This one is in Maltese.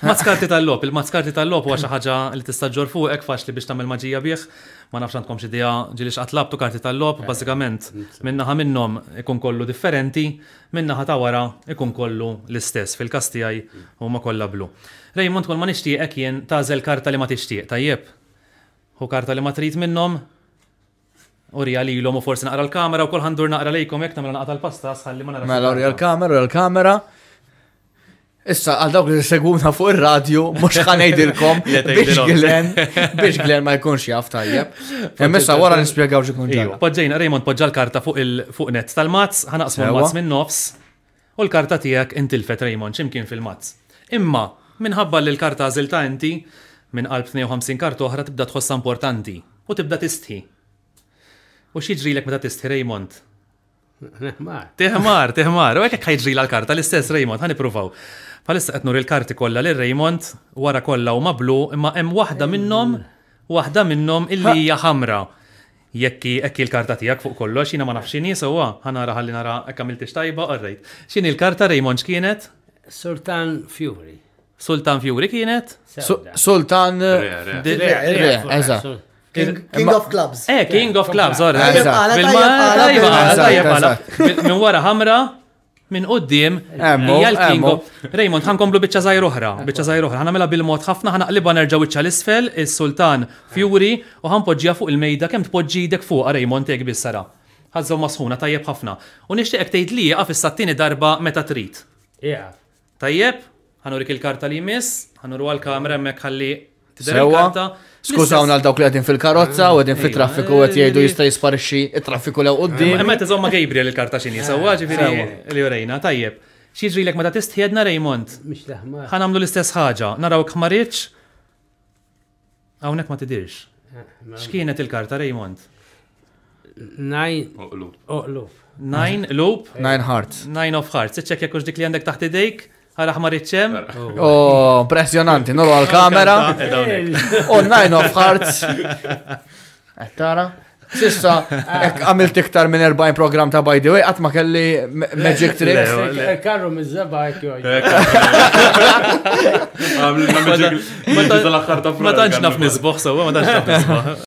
Mazzkarti tal-lop, il-mazzkarti tal-lop huwa xi ħaġa li tista' ġor hekk faċli biex tagħmel maġija bih, ma nafx għandkom xi idea ġilix qatlabtu karti tal-lop, bażikament minnaħa minnhom ikun kollu differenti, minnaħa ta' wara ikun kollu l-istess fil-każ tiegħi huma kollha blu. Raymond kull ma nixtieqek jien tażel karta li ma tixtieq, tajjeb. Hu karta li ma trid minnhom, U rjali l omu u forsi naqra l-kamera u kolħandur naqra lejkom jek namla naqra l-pasta sħalli ma naqra. Mela, l-kamera, l-kamera. Issa, għal dawk li segwuna fuq ir-radju, mhux xanajdilkom, biex glen biex Glenn ma jkunx jaf tajjeb. Hemm għara wara nispjegaw x'ikun ġara. Iva. Poġġejna Raymond poġġa l-karta fuq il-fuq net tal-mazz, ħanaqsmu l-mazz minn nofs u l-karta tiegħek intilfet Raymond x'imkien fil-mazz. Imma minħabba li l-karta għażilta inti minn qalb 52 karta oħra tibda tħossa importanti u tibda tisti. U x'jiġrilek meta tistħi Raymond? Teħmar, teħmar, u għekek ħajġri l-karta l-istess Raymond, ħani provaw. Palissa għetnur il-karti kolla l-Raymond, wara kolla u mablu, imma hemm wahda minnom, wahda minnom illi hija ħamra. Jekki ekki l-karta tijak fuq kollox, jina ma nafxini, sowa, ħana raħalli nara għakamil tajba, għarrejt. Xini l-karta Raymond kienet? Sultan Fury. Sultan Fury kienet? Sultan. Eżat. King of Clubs. Eh, King of Clubs, orra. Min wara ħamra, minn qoddim, jgħal l-King of. Raymond, ħankomplu biċċa uħra, bieċa biċċa uħra. oħra. għamela bil-mod ħafna, ħanaqlibha nerġa' wiċċa l-isfel, is-Sultan Fury u ħanpoġġiha fuq il-mejda kemm tpoġġi dek fuq Raymond teg bissara. Ħażżew masħuna tajjeb ħafna. U nixtieqek tejt li għaf fis-sattini darba meta trid. Tajjeb, ħanurik il-karta li jmiss, ħanuru għal-kamera hemmhekk ħalli Sewa, skużawna għal dawk li għedin fil-karozza u eh, għedin fil-traffiku eh, għed jgħidu eh, jista jisparixxi il-traffiku lew qoddim. Imma t zomma Gabriel il-karta xini, sewa ġifiri li urejna, tajjeb. Xieġri l-ek meta tistħiedna Raymond? Għan għamlu l-istess ħaġa, naraw kmarriċ, għawnek ma tidirx. Xkienet il-karta Raymond? Nine. Oqlub. Nine loop. Nine hearts. Nine of hearts. Iċċek jekk dik li għandek taħt id-dejk. Għara ħmar iċċem? Oh, impressionanti, nuru għal-kamera. Oh, nine of hearts. Għattara. Eh, Sissa, eh. għamil tiktar minn 40 program ta' by the way, għatma kelli Magic Tricks. Eh, Karru mizzeba għajt joj. Ma tanċ naf nizboħ, sawa, ma tanċ naf nizboħ.